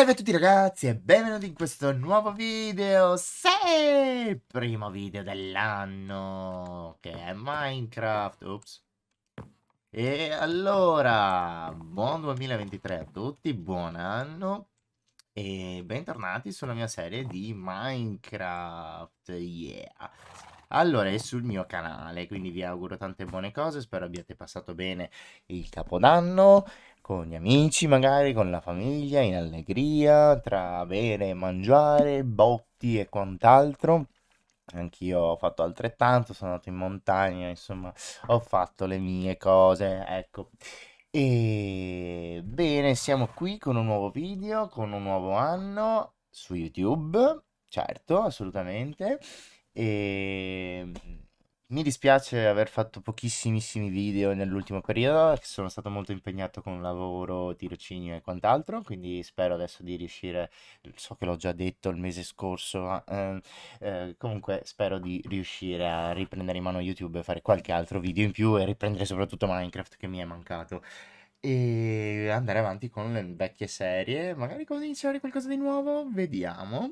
Salve a tutti ragazzi e benvenuti in questo nuovo video, sei il primo video dell'anno che è Minecraft, Oops. E allora, buon 2023 a tutti, buon anno e bentornati sulla mia serie di Minecraft, yeah. Allora, è sul mio canale, quindi vi auguro tante buone cose, spero abbiate passato bene il capodanno con gli amici, magari con la famiglia, in allegria, tra bere e mangiare, botti e quant'altro. Anch'io ho fatto altrettanto, sono andato in montagna, insomma, ho fatto le mie cose, ecco. E bene, siamo qui con un nuovo video, con un nuovo anno su YouTube, certo, assolutamente. E mi dispiace aver fatto pochissimissimi video nell'ultimo periodo, sono stato molto impegnato con lavoro, tirocinio e quant'altro, quindi spero adesso di riuscire, so che l'ho già detto il mese scorso, ma eh, eh, comunque spero di riuscire a riprendere in mano YouTube e fare qualche altro video in più e riprendere soprattutto Minecraft che mi è mancato e andare avanti con le vecchie serie, magari cominciare qualcosa di nuovo, vediamo.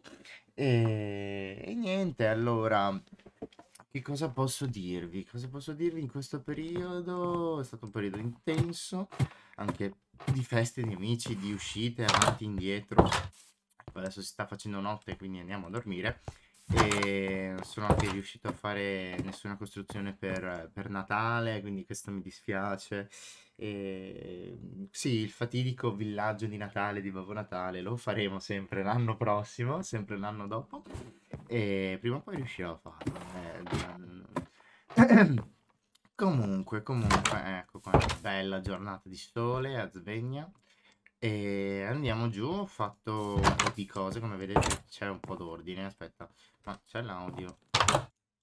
E, e niente, allora che cosa posso dirvi? Cosa posso dirvi in questo periodo? È stato un periodo intenso, anche di feste, di amici, di uscite, avanti, indietro. Adesso si sta facendo notte, quindi andiamo a dormire. E non sono anche riuscito a fare nessuna costruzione per, per Natale, quindi questo mi dispiace. E, sì, il fatidico villaggio di Natale, di Babbo Natale, lo faremo sempre l'anno prossimo, sempre l'anno dopo. E prima o poi riuscirò a farlo. comunque, comunque, ecco qua, bella giornata di sole a Svegna. E andiamo giù, ho fatto un po' di cose, come vedete c'è un po' d'ordine, aspetta, ma c'è l'audio,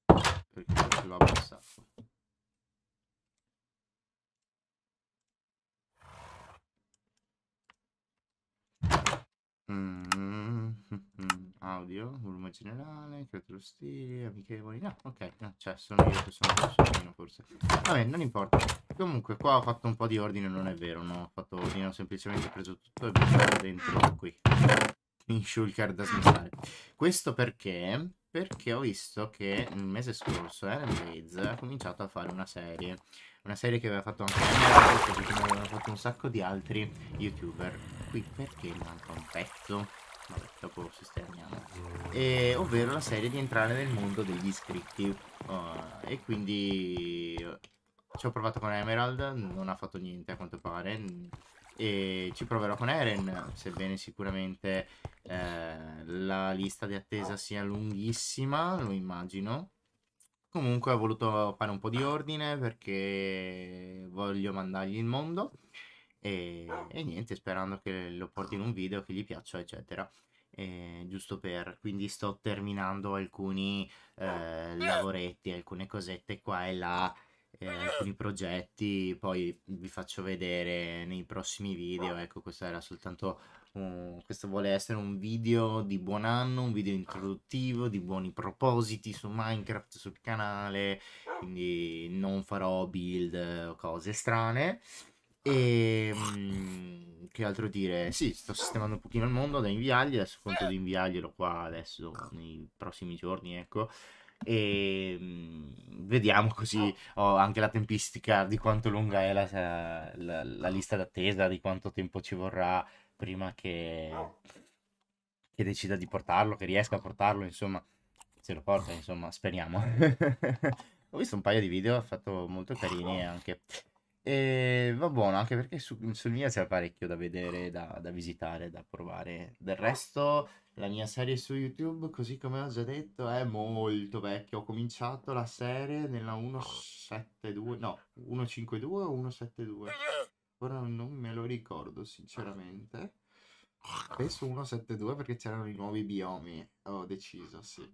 perché l'ho abbassato. medio, volume generale, creature stili, amichevoli, no, ok, no, cioè sono io che sono personino forse. Vabbè, non importa. Comunque qua ho fatto un po' di ordine, non è vero, no? Ho fatto ordine, ho semplicemente preso tutto e buttato dentro qui. In shulker da smistare. Questo perché? Perché ho visto che il mese scorso Aaron eh, Blaze ha cominciato a fare una serie. Una serie che aveva fatto anche Emerald, fatto un sacco di altri youtuber. Qui perché manca un pezzo? vabbè, dopo sistemiamo. e, ovvero la serie di entrare nel mondo degli iscritti. Uh, eh, e quindi eh, ci ho provato con Emerald, non ha fatto niente a quanto pare, e ci proverò con Eren, sebbene sicuramente eh, la lista di attesa sia lunghissima, lo immagino. Comunque ho voluto fare un po' di ordine perché voglio mandargli il mondo. E, ah. e, niente, sperando che lo porti in un video, che gli piaccia, eccetera. E, giusto per quindi sto terminando alcuni eh, eh. lavoretti, alcune cosette qua e là, eh, alcuni progetti. Poi vi faccio vedere nei prossimi video. Ah. Ecco, questo era soltanto un, questo vuole essere un video di buon anno, un video introduttivo, di buoni propositi su Minecraft sul canale. Quindi non farò build eh, o cose strane. E ehm, che altro dire? Sì, sto sistemando un pochino il mondo da inviargli, adesso conto di inviarglielo qua adesso nei prossimi giorni, ecco. E ehm, vediamo così oh, anche la tempistica di quanto lunga è la, la, la lista d'attesa, di quanto tempo ci vorrà prima che, che decida di portarlo, che riesca a portarlo, insomma, se lo porta, insomma, speriamo. Ho visto un paio di video, ha fatto molto carini anche. E va buono anche perché su, sul mio c'è parecchio da vedere, da, da, visitare, da provare. Del resto, la mia serie su YouTube, così come ho già detto, è molto vecchia. Ho cominciato la serie nella 172, no, 152 o 172? Ora non me lo ricordo, sinceramente. Penso 172 perché c'erano i nuovi biomi. Ho deciso, sì.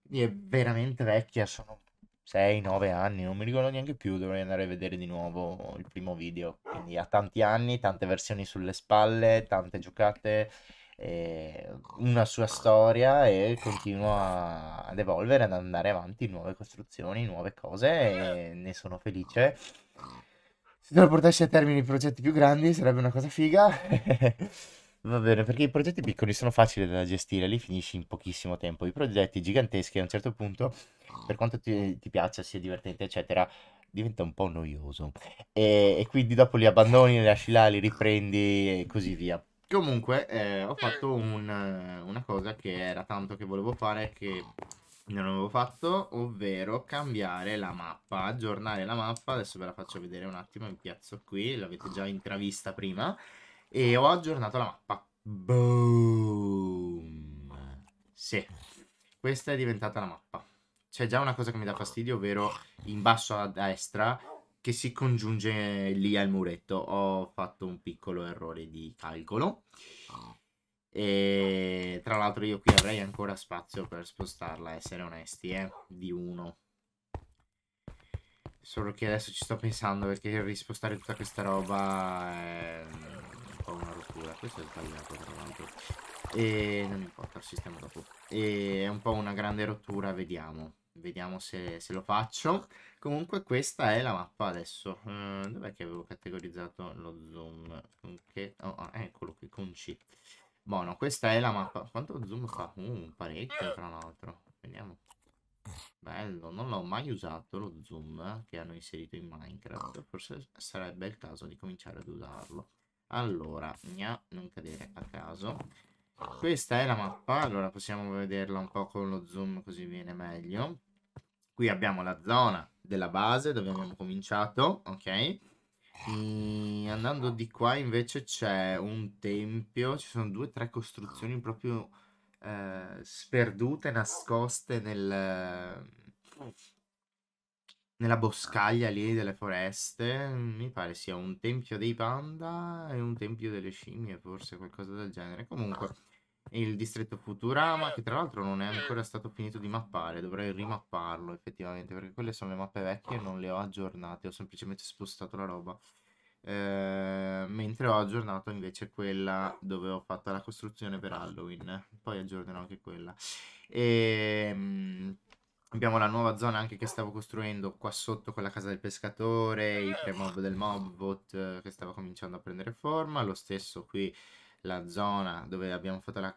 Quindi è veramente vecchia, sono 6-9 anni, non mi ricordo neanche più, dovrei andare a vedere di nuovo il primo video. Quindi ha tanti anni, tante versioni sulle spalle, tante giocate, eh, una sua storia e continua ad evolvere, ad andare avanti, nuove costruzioni, nuove cose e ne sono felice. Se lo portassi a termine i progetti più grandi sarebbe una cosa figa. Va bene, perché i progetti piccoli sono facili da gestire, li finisci in pochissimo tempo. I progetti giganteschi a un certo punto, per quanto ti, ti piaccia, sia divertente, eccetera, diventa un po' noioso. E, e quindi dopo li abbandoni, li lasci là, li riprendi e così via. Comunque, eh, ho fatto un, una cosa che era tanto che volevo fare che non avevo fatto, ovvero cambiare la mappa, aggiornare la mappa. Adesso ve la faccio vedere un attimo, mi piazzo qui, l'avete già intravista prima e ho aggiornato la mappa. Boom! Sì, questa è diventata la mappa. C'è già una cosa che mi dà fastidio, ovvero in basso a destra che si congiunge lì al muretto. Ho fatto un piccolo errore di calcolo. E tra l'altro io qui avrei ancora spazio per spostarla, essere onesti, eh, di uno. Solo che adesso ci sto pensando perché rispostare tutta questa roba è ehm, fa una rottura questo è sbagliato tra l'altro e eh, non importa il sistema dopo e è un po' una grande rottura vediamo vediamo se, se lo faccio comunque questa è la mappa adesso uh, dov'è che avevo categorizzato lo zoom che... oh, ah, eccolo qui con C buono questa è la mappa quanto zoom fa? Uh, parecchio tra l'altro vediamo Bello, non l'ho mai usato lo zoom eh, che hanno inserito in Minecraft, forse sarebbe il caso di cominciare ad usarlo. Allora, gna, non cadere a caso. Questa è la mappa, allora possiamo vederla un po' con lo zoom così viene meglio. Qui abbiamo la zona della base dove abbiamo cominciato, ok? E andando di qua invece c'è un tempio, ci sono due o tre costruzioni proprio eh, sperdute, nascoste nel, nella ah. boscaglia lì delle foreste, mi pare sia un tempio dei panda e un tempio delle scimmie, forse qualcosa del genere. Comunque, ah. il distretto Futurama, che tra l'altro non è eh. ancora stato finito di mappare, dovrei rimapparlo effettivamente, perché quelle sono le mappe vecchie e non le ho aggiornate, ho semplicemente spostato la roba. Eh, mentre ho aggiornato invece quella dove ho fatto la costruzione per Halloween, poi aggiornerò anche quella. E, ehm, Abbiamo la nuova zona anche che stavo costruendo qua sotto con la casa del pescatore, i tre mob del mobbot eh, che stava cominciando a prendere forma, lo stesso qui la zona dove abbiamo fatto la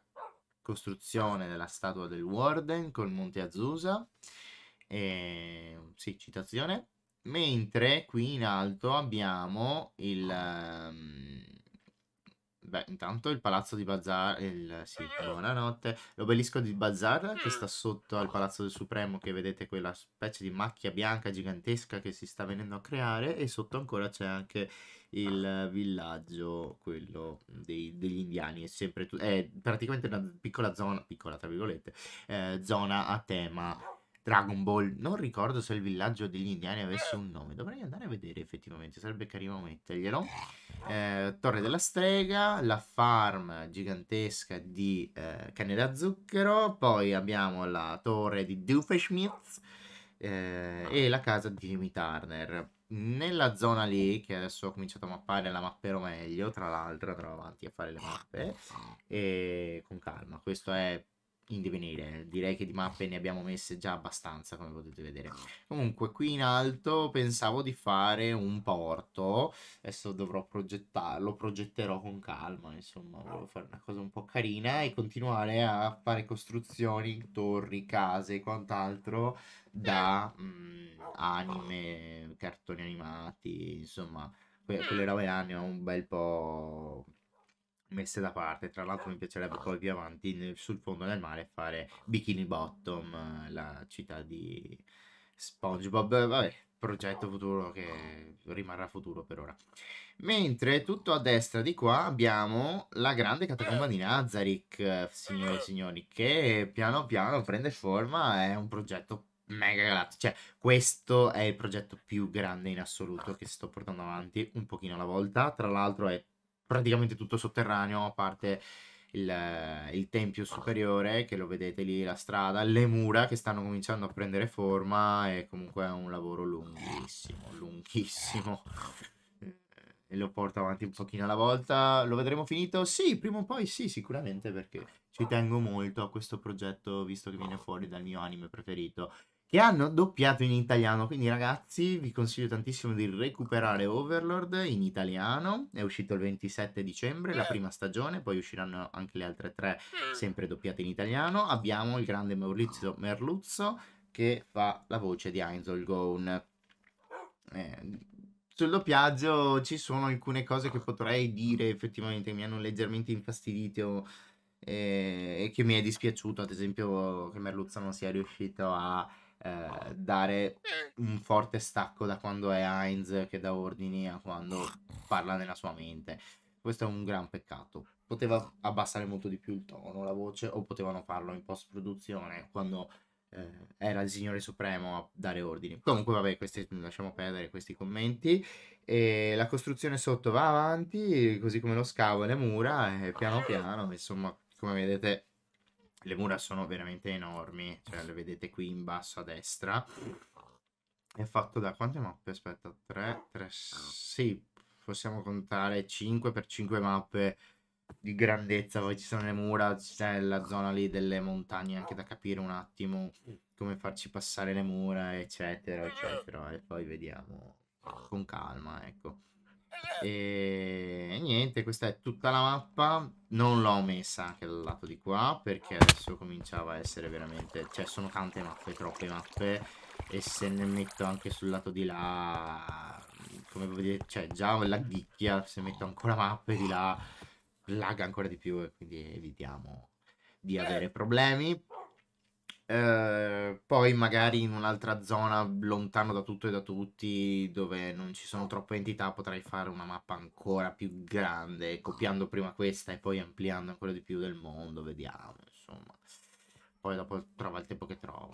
costruzione della statua del Warden col Monte Azusa, e... Ehm, sì, citazione, mentre qui in alto abbiamo il... Um Beh, intanto il palazzo di Bazar, il, sì, buonanotte, l'obelisco di Bazar che sta sotto al palazzo del Supremo che vedete quella specie di macchia bianca gigantesca che si sta venendo a creare e sotto ancora c'è anche il villaggio, quello dei, degli indiani, è, sempre tu- è praticamente una piccola zona, piccola tra virgolette, eh, zona a tema Dragon Ball. Non ricordo se il villaggio degli indiani avesse un nome. Dovrei andare a vedere effettivamente, sarebbe carino metterglielo. Eh, Torre della strega, la farm gigantesca di eh, canne da zucchero, poi abbiamo la torre di Doofenshmirtz eh, e la casa di Jimmy Turner. Nella zona lì, che adesso ho cominciato a mappare, la mapperò meglio, tra l'altro andrò avanti a fare le mappe, e con calma. Questo è in divenire. Direi che di mappe ne abbiamo messe già abbastanza, come potete vedere. Comunque, qui in alto pensavo di fare un porto. Adesso dovrò progettarlo, progetterò con calma, insomma, volevo ah. fare una cosa un po' carina e continuare a fare costruzioni, torri, case e quant'altro da mh, mm, anime, cartoni animati, insomma quelle ah. robe anni un bel po' messe da parte. Tra l'altro, mi piacerebbe poi più avanti sul fondo del mare fare Bikini Bottom, eh, la città di SpongeBob. Vabbè, progetto futuro che rimarrà futuro per ora. Mentre tutto a destra di qua abbiamo la grande catacomba di Nazarick, signore e signori, che piano piano prende forma, è un progetto mega galattico, cioè questo è il progetto più grande in assoluto che sto portando avanti un pochino alla volta, tra l'altro è praticamente tutto sotterraneo, a parte il, il, tempio superiore, che lo vedete lì, la strada, le mura che stanno cominciando a prendere forma e comunque è un lavoro lunghissimo, lunghissimo. E lo porto avanti un pochino alla volta. Lo vedremo finito? Sì, prima o poi sì, sicuramente, perché ci tengo molto a questo progetto, visto che viene fuori dal mio anime preferito che hanno doppiato in italiano. Quindi, ragazzi, vi consiglio tantissimo di recuperare Overlord in italiano. È uscito il 27 dicembre, la prima stagione, poi usciranno anche le altre tre, sempre doppiate in italiano. Abbiamo il grande Maurizio Merluzzo che fa la voce di Einzel Gown. Eh, sul doppiaggio ci sono alcune cose che potrei dire effettivamente mi hanno leggermente infastidito eh, e che mi è dispiaciuto, ad esempio che Merluzzo non sia riuscito a eh, dare un forte stacco da quando è Heinz che dà ordini a quando parla nella sua mente. Questo è un gran peccato. Poteva abbassare molto di più il tono, la voce, o potevano farlo in post-produzione quando eh, era il Signore Supremo a dare ordini. Comunque, vabbè, questi, lasciamo perdere questi commenti. E la costruzione sotto va avanti, così come lo scavo e le mura, e piano piano, insomma, come vedete, le mura sono veramente enormi, cioè le vedete qui in basso a destra. È fatto da quante mappe? Aspetta, 3, 3, sì, possiamo contare 5 per 5 mappe di grandezza. Poi ci sono le mura, c'è la zona lì delle montagne anche da capire un attimo come farci passare le mura, eccetera, eccetera. E poi vediamo con calma, ecco. Ehm, e niente, questa è tutta la mappa. Non l'ho messa anche dal lato di qua perché adesso cominciava a essere veramente... Cioè sono tante mappe, troppe mappe. E se ne metto anche sul lato di là... Come voglio dire, cioè già la ghicchia, se metto ancora mappe di là, lag ancora di più e quindi evitiamo di eh, avere problemi. Ehm, poi magari in un'altra zona lontano da tutto e da tutti dove non ci sono troppe entità potrei fare una mappa ancora più grande copiando prima questa e poi ampliando ancora di più del mondo vediamo insomma poi dopo trova il tempo che trovo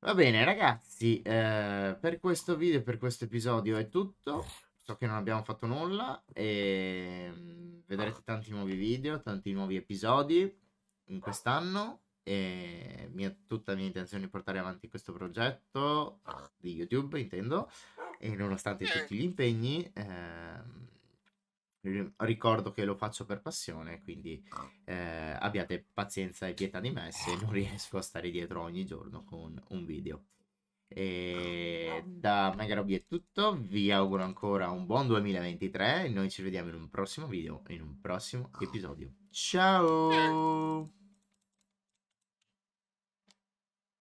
va bene ragazzi eh, per questo video per questo episodio è tutto so che non abbiamo fatto nulla e ehm, vedrete tanti nuovi video tanti nuovi episodi in quest'anno e mia, tutta mia intenzione di portare avanti questo progetto di YouTube, intendo, e nonostante eh. tutti gli impegni, eh, ricordo che lo faccio per passione, quindi eh, abbiate pazienza e pietà di me se non riesco a stare dietro ogni giorno con un video. E da Megarobi è tutto, vi auguro ancora un buon 2023 e noi ci vediamo in un prossimo video, in un prossimo episodio. Ciao! Eh.